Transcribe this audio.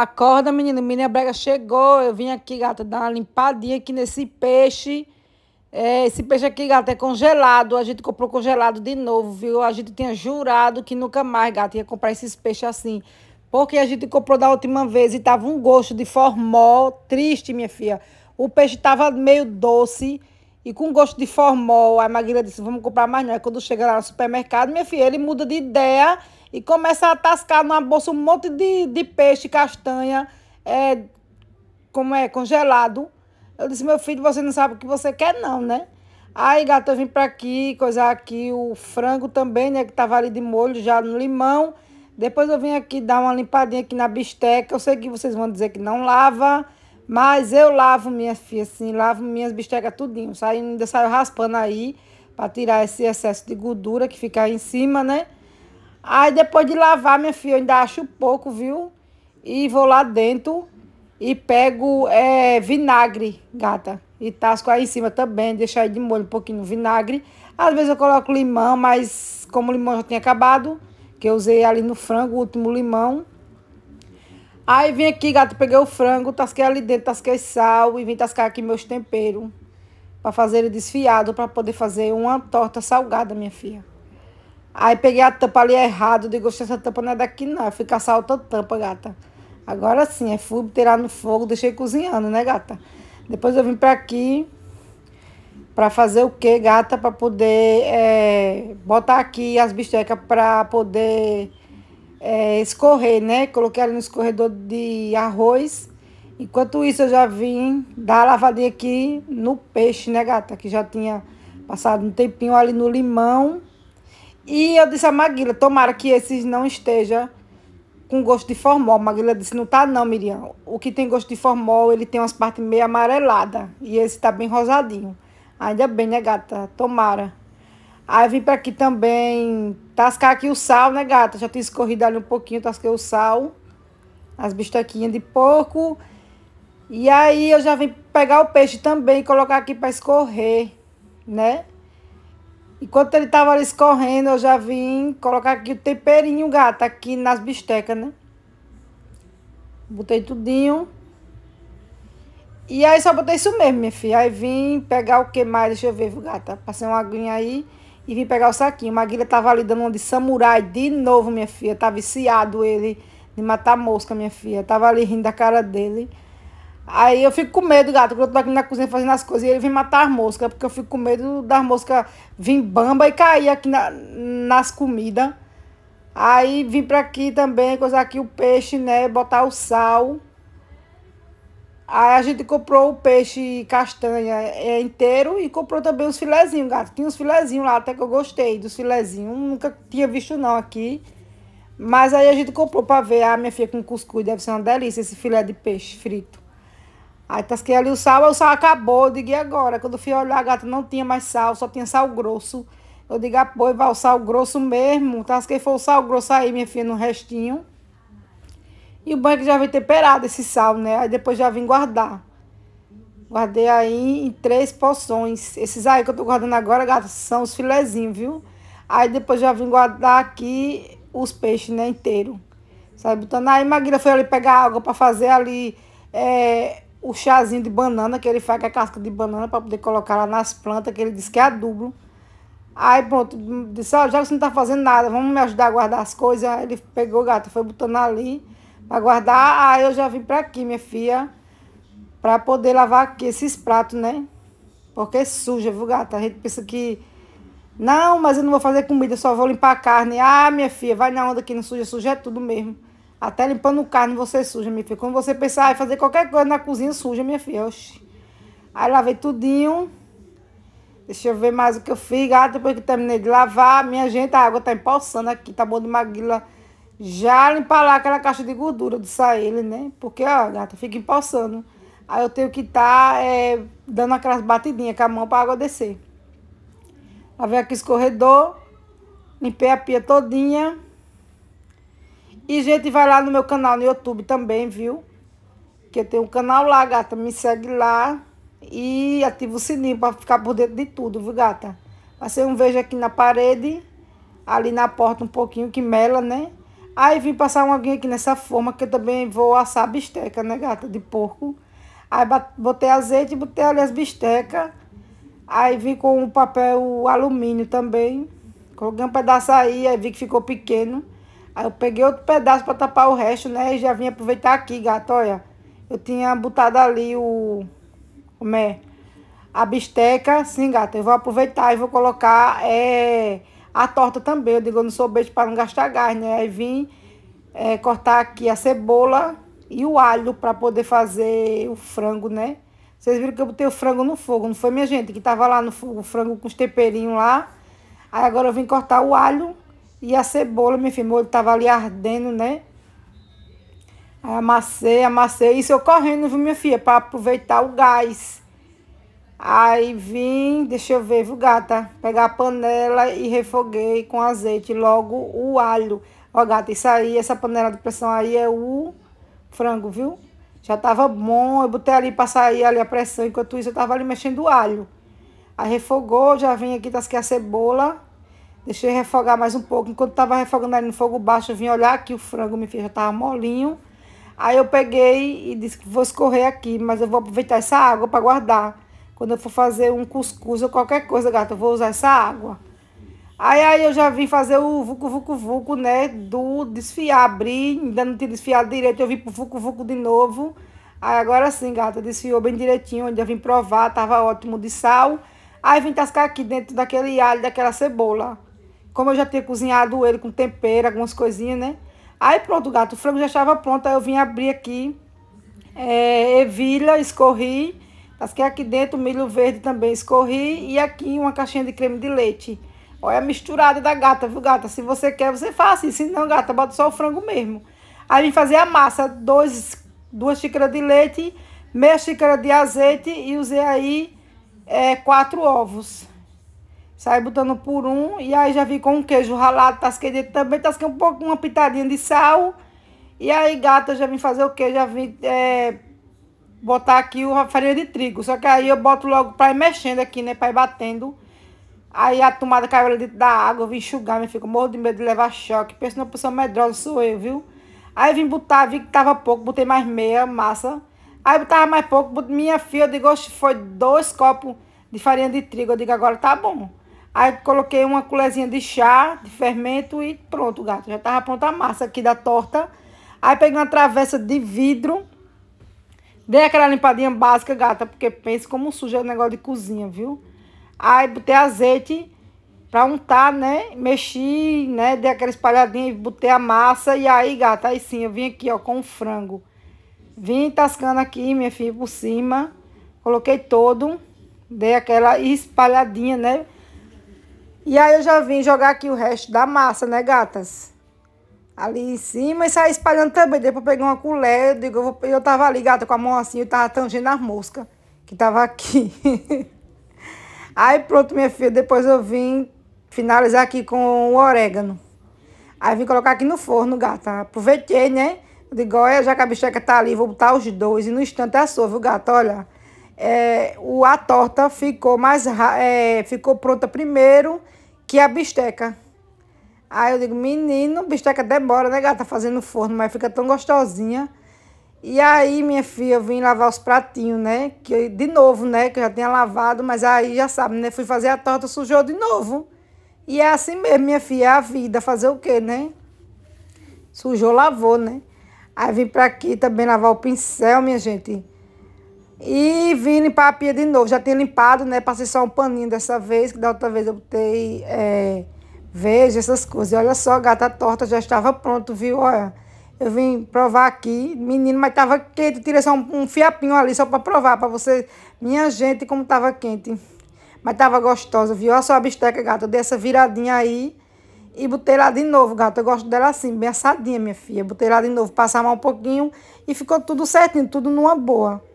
Acorda, menina. Menina Brega chegou. Eu vim aqui, gata, dar uma limpadinha aqui nesse peixe. É, esse peixe aqui, gata, é congelado. A gente comprou congelado de novo, viu? A gente tinha jurado que nunca mais, gata, ia comprar esses peixes assim. Porque a gente comprou da última vez e tava um gosto de formol. Triste, minha filha. O peixe tava meio doce e com gosto de formol. A Maguila disse, vamos comprar mais não. Aí quando chega lá no supermercado, minha filha, ele muda de ideia e começa a atascar numa bolsa um monte de, de peixe, castanha, é, como é, congelado. Eu disse, meu filho, você não sabe o que você quer não, né? Aí, gato, eu vim para aqui, coisar aqui o frango também, né, que tava ali de molho, já no limão. Depois eu vim aqui dar uma limpadinha aqui na bisteca. Eu sei que vocês vão dizer que não lava, mas eu lavo minhas filhas, assim, lavo minhas bistecas tudinho. Saio, ainda saio raspando aí para tirar esse excesso de gordura que fica aí em cima, né? Aí depois de lavar, minha filha, eu ainda acho pouco, viu? E vou lá dentro e pego é, vinagre, gata. E tasco aí em cima também, deixar aí de molho um pouquinho no vinagre. Às vezes eu coloco limão, mas como o limão já tinha acabado, que eu usei ali no frango, o último limão. Aí vim aqui, gato, peguei o frango, tasquei ali dentro, tasquei sal e vim tascar aqui meus temperos para fazer ele desfiado, para poder fazer uma torta salgada, minha filha. Aí peguei a tampa ali errado, digo, essa tampa não é daqui não, é fica outra tampa, gata. Agora sim, é fui tirar no fogo, deixei cozinhando, né, gata? Depois eu vim pra aqui pra fazer o quê, gata? Pra poder é, botar aqui as bistecas pra poder é, escorrer, né? Coloquei ali no escorredor de arroz. Enquanto isso, eu já vim dar a lavadinha aqui no peixe, né, gata? Que já tinha passado um tempinho ali no limão e eu disse a Maguila, tomara que esses não esteja com gosto de formol. Maguila disse, não tá não, Miriam. O que tem gosto de formol, ele tem umas partes meio amarelada E esse tá bem rosadinho. Ainda bem, né, gata? Tomara. Aí vim para aqui também tascar aqui o sal, né, gata? Já tinha escorrido ali um pouquinho, tasquei o sal. As bistequinhas de porco. E aí eu já vim pegar o peixe também e colocar aqui para escorrer, né? Enquanto ele tava ali escorrendo, eu já vim colocar aqui o temperinho, gata, aqui nas bistecas, né? Botei tudinho. E aí só botei isso mesmo, minha filha. Aí vim pegar o que mais? Deixa eu ver, gata. Passei uma aguinha aí e vim pegar o saquinho. O Maguila tava ali dando um de samurai de novo, minha filha. Tá viciado ele de matar mosca, minha filha. Tava ali rindo da cara dele. Aí eu fico com medo, gato, quando eu tô aqui na cozinha fazendo as coisas e ele vem matar as moscas, porque eu fico com medo das moscas vir bamba e cair aqui na, nas comidas. Aí vim pra aqui também, cozinhar aqui o peixe, né? Botar o sal. Aí a gente comprou o peixe castanha é, é, inteiro e comprou também os filezinhos, gato. Tinha uns filezinhos lá, até que eu gostei dos filezinhos. Nunca tinha visto não aqui. Mas aí a gente comprou pra ver. Ah, minha filha, com cuscuz deve ser uma delícia esse filé de peixe frito. Aí tasquei tá ali o sal, o sal acabou. Eu digo, e agora? Quando eu fui olhar, a gata não tinha mais sal, só tinha sal grosso. Eu digo, ah, pô, vai o sal grosso mesmo. Tasquei, tá foi o sal grosso aí, minha filha, no restinho. E o banco já vem temperado esse sal, né? Aí depois já vim guardar. Guardei aí em três porções. Esses aí que eu tô guardando agora, gata, são os filezinhos, viu? Aí depois já vim guardar aqui os peixes, né, inteiro. Sabe, botando aí, Maguila foi ali pegar água para fazer ali... É, o chazinho de banana, que ele faz com a casca de banana para poder colocar lá nas plantas, que ele diz que é adubo. Aí pronto, disse, ó, já que você não tá fazendo nada, vamos me ajudar a guardar as coisas. Aí ele pegou o gato, foi botando ali para guardar. Aí eu já vim para aqui, minha filha, para poder lavar aqui esses pratos, né? Porque é suja, viu, gata? A gente pensa que, não, mas eu não vou fazer comida, eu só vou limpar a carne. Ah, minha filha, vai na onda que não suja, suja é tudo mesmo. Até limpando o carne você é suja, minha filha. Quando você pensar em fazer qualquer coisa na cozinha, suja, minha filha. Oxi. Aí lavei tudinho. Deixa eu ver mais o que eu fiz. Ah, depois que terminei de lavar, minha gente, a água tá empoçando aqui, tá bom de maguila. Já limpar lá aquela caixa de gordura do ele, né? Porque, ó, gata, fica empoçando. Aí eu tenho que estar tá, é, dando aquelas batidinhas com a mão para a água descer. Lavei aqui o escorredor, limpei a pia todinha. E, gente, vai lá no meu canal no YouTube também, viu? Que tem um canal lá, gata. Me segue lá e ativa o sininho para ficar por dentro de tudo, viu, gata? Passei um vejo aqui na parede, ali na porta um pouquinho, que mela, né? Aí vim passar um alguém aqui nessa forma, que eu também vou assar bisteca, né, gata? De porco. Aí botei azeite e botei ali as bistecas. Aí vim com o um papel alumínio também. Coloquei um pedaço aí, aí vi que ficou pequeno. Aí eu peguei outro pedaço para tapar o resto, né? E já vim aproveitar aqui, gato, olha. Eu tinha botado ali o... Como é? A bisteca. Sim, gato, eu vou aproveitar e vou colocar é, a torta também. Eu digo, eu não sou beijo para não gastar gás, né? Aí vim é, cortar aqui a cebola e o alho para poder fazer o frango, né? Vocês viram que eu botei o frango no fogo, não foi, minha gente? Que tava lá no fogo, o frango com os temperinhos lá. Aí agora eu vim cortar o alho e a cebola, meu filho, meu tava ali ardendo, né? Aí amassei, amassei. Isso eu correndo, viu, minha filha, para aproveitar o gás. Aí vim, deixa eu ver, viu, gata? Pegar a panela e refoguei com azeite. Logo o alho. Ó, gata, isso aí, essa panela de pressão aí é o frango, viu? Já tava bom, eu botei ali para sair ali a pressão. Enquanto isso, eu tava ali mexendo o alho. Aí refogou, já vim aqui, aqui tá, é a cebola Deixei refogar mais um pouco. Enquanto estava refogando ali no fogo baixo, eu vim olhar que o frango me já estava molinho. Aí eu peguei e disse que vou escorrer aqui, mas eu vou aproveitar essa água para guardar. Quando eu for fazer um cuscuz ou qualquer coisa, gata, eu vou usar essa água. Aí, aí eu já vim fazer o vucu vucu vucu, né, do desfiar, abrir, ainda não tinha desfiado direito, eu vim pro vucu vucu de novo. Aí agora sim, gata, desfiou bem direitinho, onde eu vim provar, tava ótimo de sal. Aí vim tascar aqui dentro daquele alho, daquela cebola. Como eu já tinha cozinhado ele com tempero, algumas coisinhas, né? Aí pronto, o gato, o frango já estava pronto. Aí eu vim abrir aqui, é, ervilha, escorri. Tasquei aqui dentro, milho verde também escorri. E aqui uma caixinha de creme de leite. Olha a misturada da gata, viu, gata? Se você quer, você faz, faça. Assim, se não, gata, bota só o frango mesmo. Aí vim fazer a massa. Dois, duas xícaras de leite, meia xícara de azeite e usei aí é, quatro ovos. Sai botando por um e aí já com um queijo ralado, tasquei dentro também, tasquei um pouco, uma pitadinha de sal. E aí, gata, já vim fazer o quê? Já vim é, botar aqui o farinha de trigo. Só que aí eu boto logo pra ir mexendo aqui, né? Pra ir batendo. Aí a tomada caiu ali dentro da água, eu vim enxugar, me fico morro de medo de levar choque. Pensa numa pessoa medrosa, sou eu, viu? Aí vim botar, vi que tava pouco, botei mais meia massa. Aí botava mais pouco, minha filha, eu digo, foi dois copos de farinha de trigo. Eu digo, agora tá bom. Aí coloquei uma colherzinha de chá, de fermento e pronto, gato. Já tava pronta a massa aqui da torta. Aí peguei uma travessa de vidro. Dei aquela limpadinha básica, gata, porque pensa como suja é o negócio de cozinha, viu? Aí botei azeite pra untar, né? Mexi, né? Dei aquela espalhadinha, botei a massa. E aí, gata, aí sim, eu vim aqui, ó, com o frango. Vim tascando aqui, minha filha, por cima. Coloquei todo. Dei aquela espalhadinha, né? E aí eu já vim jogar aqui o resto da massa, né, gatas? Ali em cima e saí espalhando também. Depois peguei uma colher, eu digo, eu, eu tava ali, gata, com a mão assim, eu tava tangendo as moscas que tava aqui. aí pronto, minha filha, depois eu vim finalizar aqui com o orégano. Aí vim colocar aqui no forno, gata. Aproveitei, né? Eu digo, olha, já que a bicheca tá ali, vou botar os dois. E no instante é a sua, viu, gata? Olha, é, o, a torta ficou mais é, ficou pronta primeiro que a bisteca. Aí eu digo, menino, bisteca demora, né, gata? Tá fazendo forno, mas fica tão gostosinha. E aí, minha filha, eu vim lavar os pratinhos, né? Que eu, de novo, né? Que eu já tinha lavado, mas aí já sabe, né? Fui fazer a torta, sujou de novo. E é assim mesmo, minha filha, é a vida. Fazer o quê, né? Sujou, lavou, né? Aí vim pra aqui também lavar o pincel, minha gente. E vim limpar a pia de novo. Já tinha limpado, né? Passei só um paninho dessa vez, que da outra vez eu botei é, veja essas coisas. E olha só, a gata torta já estava pronto, viu? Olha, eu vim provar aqui. Menino, mas estava quente. Tirei só um, um fiapinho ali só para provar, para você. Minha gente, como estava quente. Mas estava gostosa, viu? Olha só a bisteca, gata. Eu dei essa viradinha aí e botei lá de novo, gata. Eu gosto dela assim, bem assadinha, minha filha. Botei lá de novo, passar mal um pouquinho e ficou tudo certinho, tudo numa boa.